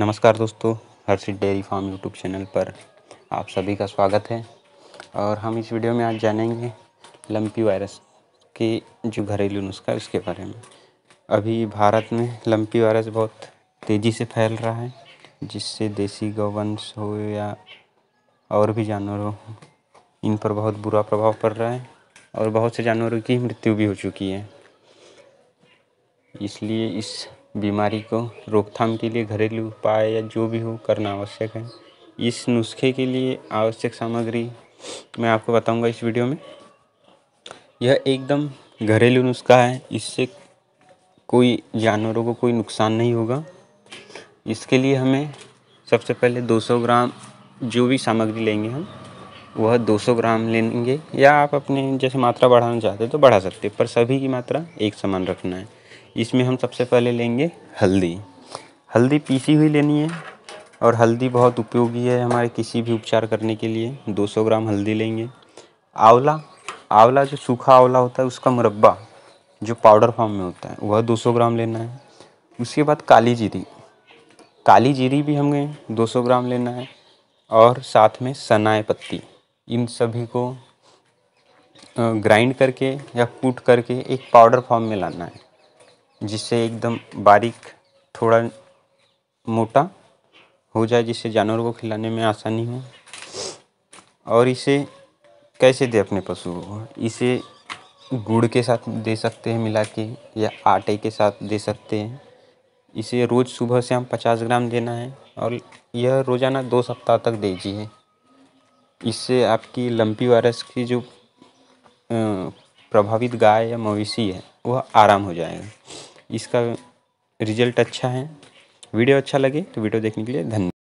नमस्कार दोस्तों Harshit dairy farm YouTube channel पर आप सभी का स्वागत है और हम इस वीडियो में आज जानेंगे लम्पी वायरस के जो घरेलू नुस्खा है उसके बारे में अभी भारत में लम्पी वायरस बहुत तेज़ी से फैल रहा है जिससे देसी गौवंश हो या और भी जानवर हो इन पर बहुत बुरा प्रभाव पड़ रहा है और बहुत से जानवरों की मृत्यु भी हो चुकी है इसलिए इस बीमारी को रोकथाम के लिए घरेलू उपाय या जो भी हो करना आवश्यक है इस नुस्खे के लिए आवश्यक सामग्री मैं आपको बताऊंगा इस वीडियो में यह एकदम घरेलू नुस्खा है इससे कोई जानवरों को कोई नुकसान नहीं होगा इसके लिए हमें सबसे पहले 200 ग्राम जो भी सामग्री लेंगे हम वह 200 ग्राम लेंगे या आप अपने जैसे मात्रा बढ़ाना चाहते हो तो बढ़ा सकते हैं पर सभी की मात्रा एक समान रखना है इसमें हम सबसे पहले लेंगे हल्दी हल्दी पीसी हुई लेनी है और हल्दी बहुत उपयोगी है हमारे किसी भी उपचार करने के लिए 200 ग्राम हल्दी लेंगे आंवला आंवला जो सूखा आंवला होता है उसका मुरब्बा जो पाउडर फॉर्म में होता है वह 200 ग्राम लेना है उसके बाद काली जीरी काली जीरी भी हमें 200 ग्राम लेना है और साथ में सनाए पत्ती इन सभी को ग्राइंड करके या कूट करके एक पाउडर फॉर्म में लाना है जिससे एकदम बारीक थोड़ा मोटा हो जाए जिससे जानवर को खिलाने में आसानी हो और इसे कैसे दे अपने पशु को इसे गुड़ के साथ दे सकते हैं मिला के या आटे के साथ दे सकते हैं इसे रोज़ सुबह से हम पचास ग्राम देना है और यह रोज़ाना दो सप्ताह तक दीजिए इससे आपकी लम्पी वायरस की जो प्रभावित गाय या मवेशी है वह आराम हो जाएगा इसका रिजल्ट अच्छा है वीडियो अच्छा लगे तो वीडियो देखने के लिए धन्यवाद